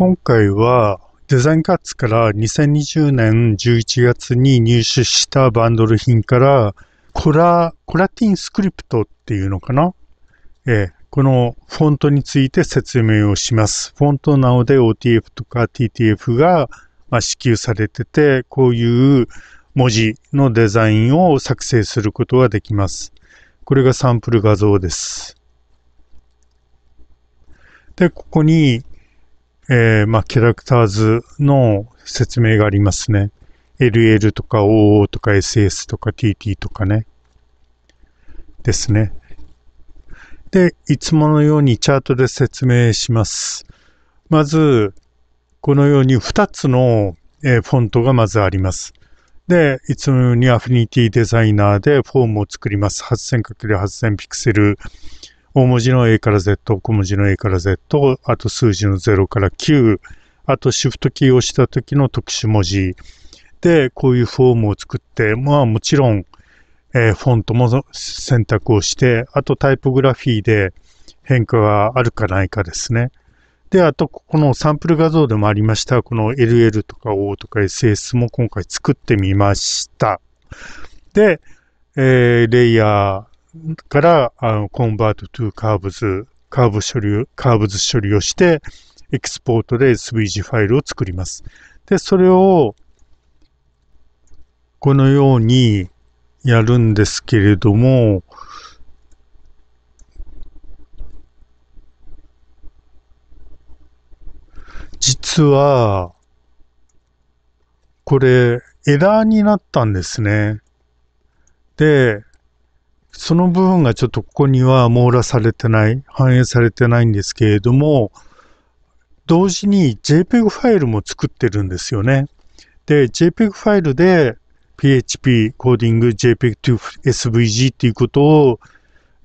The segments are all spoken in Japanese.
今回はデザインカッツから2020年11月に入手したバンドル品からコラ、コラティンスクリプトっていうのかなえー、このフォントについて説明をします。フォントなので OTF とか TTF が、ま支給されてて、こういう文字のデザインを作成することができます。これがサンプル画像です。で、ここにえー、まあ、キャラクターズの説明がありますね。LL とか OO とか SS とか TT とかね。ですね。で、いつものようにチャートで説明します。まず、このように2つの、えフォントがまずあります。で、いつものようにアフィニティデザイナーでフォームを作ります。8000×8000 ピクセル、大文字の A から Z、小文字の A から Z、あと数字の0から9、あとシフトキーを押した時の特殊文字で、こういうフォームを作って、まあもちろん、えー、フォントも選択をして、あとタイプグラフィーで変化があるかないかですね。で、あと、このサンプル画像でもありました、この LL とか O とか SS も今回作ってみました。で、えー、レイヤー、から、あの、コンバートトゥカーブズ、カーブ処理、カーブズ処理をして、エクスポートで SVG ファイルを作ります。で、それを、このようにやるんですけれども、実は、これ、エラーになったんですね。で、その部分がちょっとここには網羅されてない、反映されてないんですけれども、同時に JPEG ファイルも作ってるんですよね。で、JPEG ファイルで PHP コーディング JPEG to SVG っていうことを、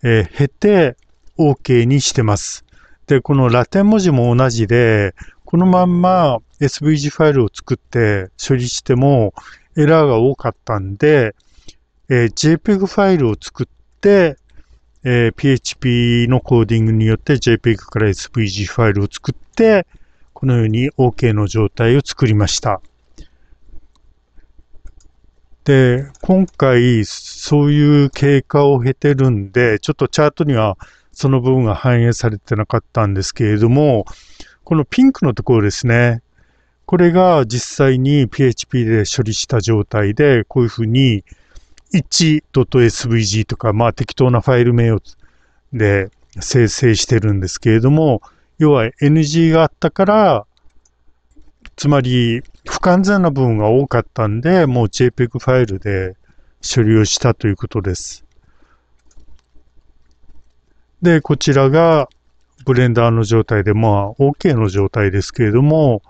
えー、経て OK にしてます。で、このラテン文字も同じで、このまんま SVG ファイルを作って処理してもエラーが多かったんで、えー、JPEG ファイルを作っ、えー、PHP のコーディングによって JPEG から SVG ファイルを作って、このように OK の状態を作りました。で、今回そういう経過を経てるんで、ちょっとチャートにはその部分が反映されてなかったんですけれども、このピンクのところですね。これが実際に PHP で処理した状態で、こういうふうに 1.svg とか、まあ適当なファイル名をで生成してるんですけれども、要は NG があったから、つまり不完全な部分が多かったんで、もう JPEG ファイルで処理をしたということです。で、こちらがブレンダーの状態で、まあ OK の状態ですけれども、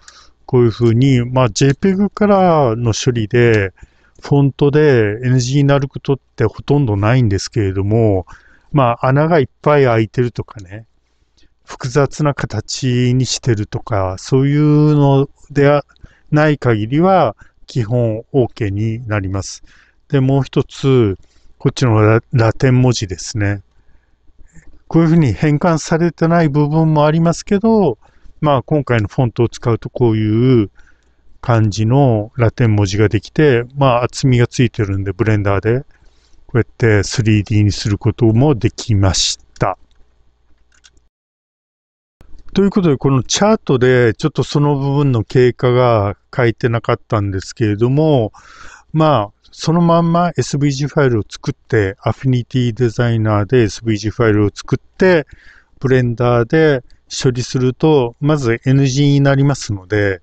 こういうふうに、まあ、JPEG からの処理で、フォントで NG になることってほとんどないんですけれども、まあ、穴がいっぱい開いてるとかね、複雑な形にしてるとか、そういうのでない限りは、基本 OK になります。で、もう一つ、こっちのラテン文字ですね。こういうふうに変換されてない部分もありますけど、まあ今回のフォントを使うとこういう感じのラテン文字ができて、まあ厚みがついてるんで、ブレンダーでこうやって 3D にすることもできました。ということで、このチャートでちょっとその部分の経過が書いてなかったんですけれども、まあ、そのまんま SVG ファイルを作って、アフィニティデザイナーで SVG ファイルを作って、ブレンダーで処理すると、まず NG になりますので、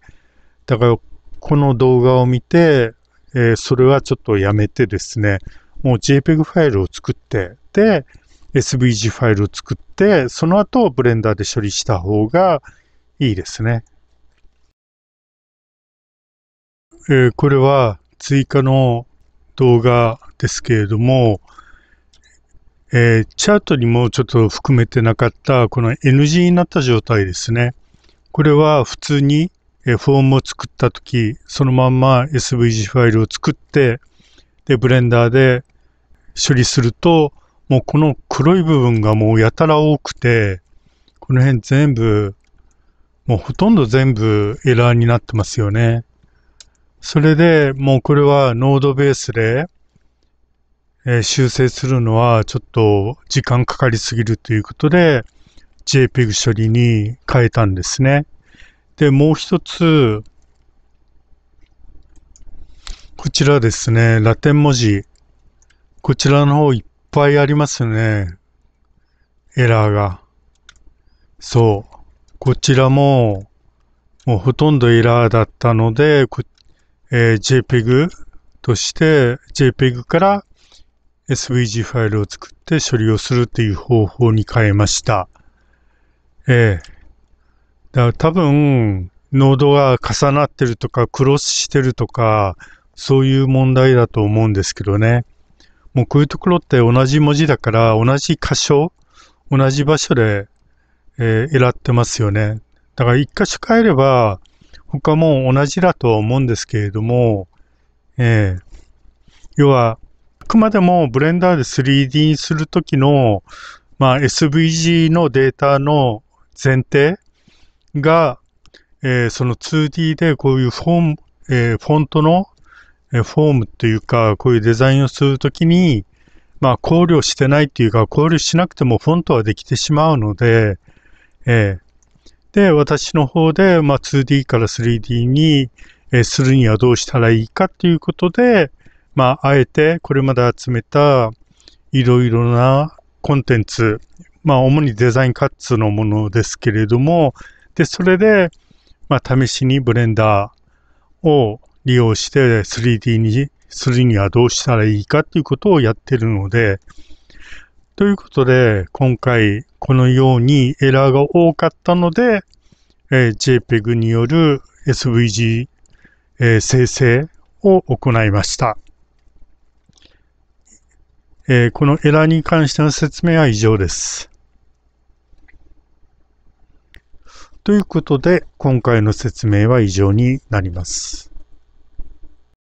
だからこの動画を見て、えー、それはちょっとやめてですね、もう JPEG ファイルを作って、で、SVG ファイルを作って、その後、ブレンダーで処理した方がいいですね。えー、これは追加の動画ですけれども、えー、チャートにもちょっと含めてなかった、この NG になった状態ですね。これは普通にえフォームを作ったとき、そのまんま SVG ファイルを作って、で、ブレンダーで処理すると、もうこの黒い部分がもうやたら多くて、この辺全部、もうほとんど全部エラーになってますよね。それでもうこれはノードベースで、えー、修正するのはちょっと時間かかりすぎるということで JPEG 処理に変えたんですね。で、もう一つ、こちらですね、ラテン文字。こちらの方いっぱいありますね。エラーが。そう。こちらも、もうほとんどエラーだったので、えー、JPEG として、JPEG から SVG ファイルを作って処理をするという方法に変えました。えー、だから多分、濃度が重なってるとか、クロスしてるとか、そういう問題だと思うんですけどね。もうこういうところって同じ文字だから、同じ箇所、同じ場所で、えー、選ってますよね。だから一箇所変えれば、他も同じだとは思うんですけれども、えー、要は、あくまでもブレンダーで 3D にするときの、まあ、SVG のデータの前提、が、えー、その 2D でこういうフォーム、えー、フォントの、えー、フォームっていうか、こういうデザインをするときに、まあ、考慮してないっていうか、考慮しなくてもフォントはできてしまうので、えー、で、私の方で、まあ、2D から 3D に、えー、するにはどうしたらいいかっていうことで、まあ、あえてこれまで集めたいろいろなコンテンツ、まあ、主にデザインカッツのものですけれども、で、それで、まあ、試しにブレンダーを利用して 3D にするにはどうしたらいいかっていうことをやってるので、ということで、今回このようにエラーが多かったので、えー、JPEG による SVG、えー、生成を行いました、えー、このエラーに関しての説明は以上です。ということで、今回の説明は以上になります。